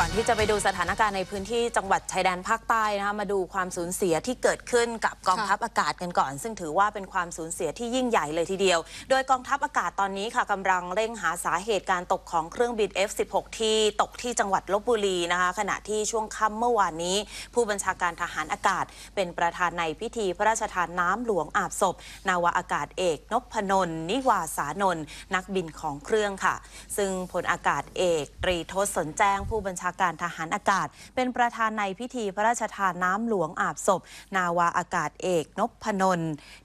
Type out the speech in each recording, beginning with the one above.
ก่อนที่จะไปดูสถานการณ์ในพื้นที่จังหวัดชายแดนภาคใต้นะคะมาดูความสูญเสียที่เกิดขึ้นกับกองทัพอากาศกันก่อน ซึ่งถือว่าเป็นความสูญเสียที่ยิ่งใหญ่เลยทีเดียว โดยกองทัพอากาศตอนนี้ค่ะกำลังเร่งหาสาเหตุการตกของเครื่องบิน F16 ที่ตกที่จังหวัดลบบุรีนะคะขณะที่ช่วงค่ำเมื่อวานนี้ ผู้บัญชาการทหารอากาศ เป็นประธานในพิธี พระราชทานน้ำหลวงอาบศพ นาวาอากาศเอกนพนน นิวาสานน นักบินของเครื่องค่ะ ซึ่งพลอากาศเอก ตรีทศสนแจ้งผู้บัญชาาการทหารอากาศ เป็นประธานในพิธีพระราชทานน้ำหลวงอาบศพ นาวาอากาศเอกนพนน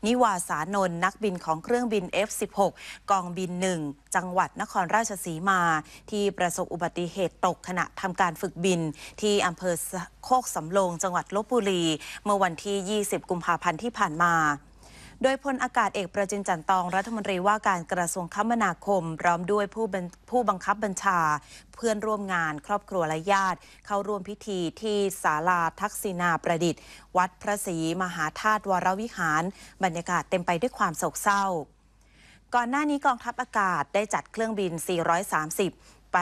นิวาสานน นักบินของเครื่องบิน F16 กองบินหนึ่งจังหวัดนครราชสีมา ที่ประสบอุบัติเหตุตกขณะทำการฝึกบิน ที่อำเภอโคกสำโรงจังหวัดลบบุรี เมื่อวันที่ 20 กุมภาพันธ์ที่ผ่านมาโดยพลอากาศเอกประจินจันตองรัฐมนตรีว่าการกระทรวงคมนาคม พร้อมด้วยผู้ผู้บังคับบัญชา เพื่อนร่วมงานครอบครัวและญาติเข้าร่วมพิธีที่ศาลาทักษิณาประดิษฐ์ วัดพระศรีมหาธาตุวรวิหาร บรรยากาศเต็มไปด้วยความโศกเศร้า ก่อนหน้านี้กองทัพอากาศได้จัดเครื่องบิน 430 ไป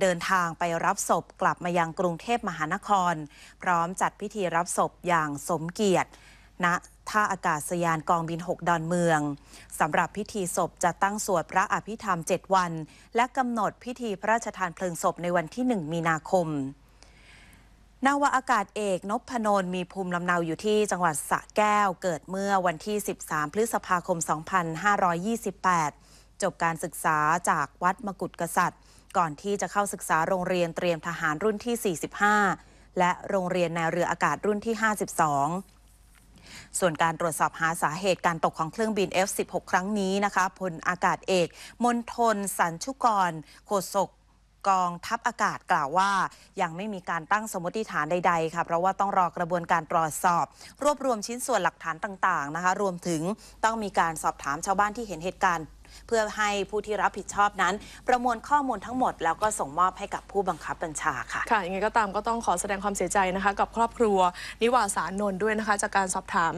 เดินทางไปรับศพกลับมายังกรุงเทพมหานคร พร้อมจัดพิธีรับศพอย่างสมเกียรติณนะท่าอากาศยานกองบิน 6 ดอนเมืองสำหรับพิธีศพจะตั้งสวดพระอภิธรรม 7 วัน และกำหนดพิธีพระราชทานเพลิงศพในวันที่ 1 มีนาคมนาวาอากาศเอกนพนนมีภูมิลำเนาอยู่ที่จังหวัดสระแก้วเกิดเมื่อวันที่ 13 พฤษภาคม 2528 จบการศึกษาจากวัดมกุฎกษัตริย์ ก่อนที่จะเข้าศึกษาโรงเรียนเตรียมทหารรุ่นที่ 45 และโรงเรียนในเรืออากาศรุ่นที่ 52ส่วนการตรวจสอบหาสาเหตุการตกของเครื่องบิน F16 ครั้งนี้นะคะพลอากาศเอก มนทนสันชุกรโฆษกกองทัพอากาศกล่าวว่า ยังไม่มีการตั้งสมมติฐานใดๆค่ะเพราะว่าต้องรอกระบวนการตรวจสอบ รวบรวมชิ้นส่วนหลักฐานต่างๆนะคะ รวมถึงต้องมีการสอบถามชาวบ้านที่เห็นเหตุการณ์เพื่อให้ผู้ที่รับผิดชอบนั้น ประมวลข้อมูลทั้งหมดแล้วก็ส่งมอบให้กับผู้บังคับบัญชาค่ะ ค่ะยังไงก็ตามก็ต้องขอแสดงความเสียใจนะคะกับครอบครัวนิวาสานนท์ด้วยนะคะจากการสอบถาม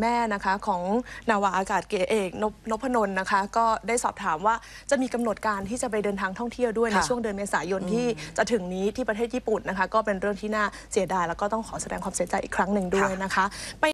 แม่นะคะของนาวาอากาศเกเอกนพนน์นะคะก็ได้สอบถามว่าจะมีกำหนดการที่จะไปเดินทางท่องเที่ยวด้วยในช่วงเดือนเมษายนที่จะถึงนี้ที่ประเทศญี่ปุ่นนะคะก็เป็นเรื่องที่น่าเสียดาย แล้วก็ต้องขอแสดงความเสียใจอีกครั้งหนึ่งด้วยนะคะไป